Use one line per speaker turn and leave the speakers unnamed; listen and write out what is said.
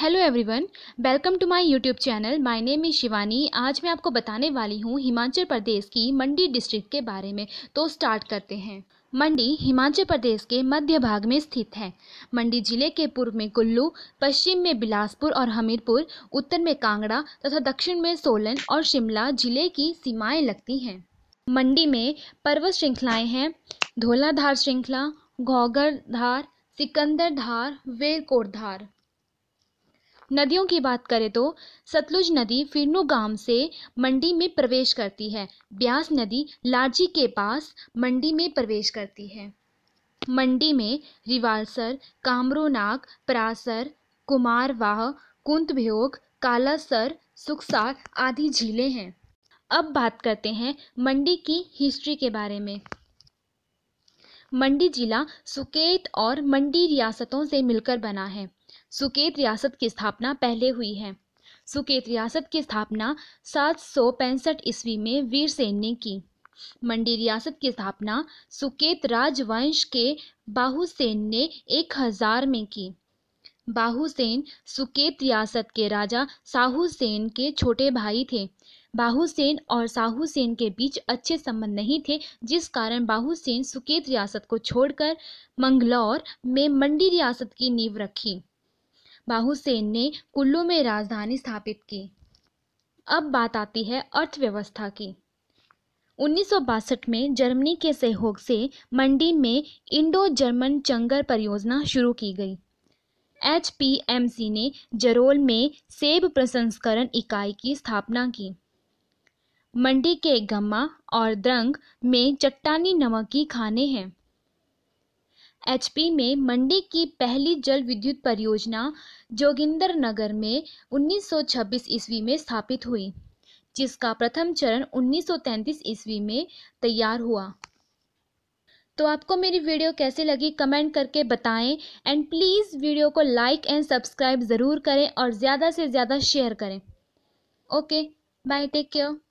hello everyone welcome to my YouTube channel my name is Shivani आज मैं आपको बताने वाली हूँ हिमाचल प्रदेश की मंडी डिस्ट्रिक्ट के बारे में तो स्टार्ट करते हैं मंडी हिमाचल प्रदेश के मध्य भाग में स्थित है मंडी जिले के पूर्व में कुल्लू पश्चिम में बिलासपुर और हमीरपुर उत्तर में कांगड़ा तथा दक्षिण में सोलन और शिमला जिले की सीमाएँ लगती हैं मंडी में पर्वत श्रृंखलाएँ हैं धोलाधार श्रृंखला घोगर धार सिकंदर धार वेरकोट धार नदियों की बात करें तो सतलुज नदी फिरनु गांव से मंडी में प्रवेश करती है ब्यास नदी लारजी के पास मंडी में प्रवेश करती है मंडी में रिवालसर कामरोनाग परासर कुमारवाह कुंतभ्योग कालासर सुखसार आदि झीलें हैं अब बात करते हैं मंडी की हिस्ट्री के बारे में मंडी जिला सुकेत और मंडी रियासतों से मिलकर बना है सुकेत रियासत की स्थापना पहले हुई है सुकेत रियासत की स्थापना सात सौ पैंसठ ईस्वी में वीर सेन ने की मंडी रियासत की स्थापना सुकेत राजवंश के बाहुसेन ने एक हजार में की बाहुसेन सुकेत रियासत के राजा साहूसेन के छोटे भाई थे बाहुसेन और साहूसेन के बीच अच्छे संबंध नहीं थे जिस कारण बाहुसेन सुकेत रियासत को छोड़कर मंगलौर में मंडी रियासत की नींव रखी बाहुसेन ने कुल्लू में राजधानी स्थापित की अब बात आती है अर्थव्यवस्था की उन्नीस में जर्मनी के सहयोग से मंडी में इंडो जर्मन चंगर परियोजना शुरू की गई एच ने जरोल में सेब प्रसंस्करण इकाई की स्थापना की मंडी के गम्मा और द्रंग में चट्टानी नमक की खाने हैं एचपी में मंडी की पहली जल विद्युत परियोजना जोगिंदर नगर में 1926 ईस्वी में स्थापित हुई जिसका प्रथम चरण 1933 ईस्वी में तैयार हुआ तो आपको मेरी वीडियो कैसे लगी कमेंट करके बताएं एंड प्लीज़ वीडियो को लाइक एंड सब्सक्राइब ज़रूर करें और ज़्यादा से ज़्यादा शेयर करें ओके बाय टेक केयर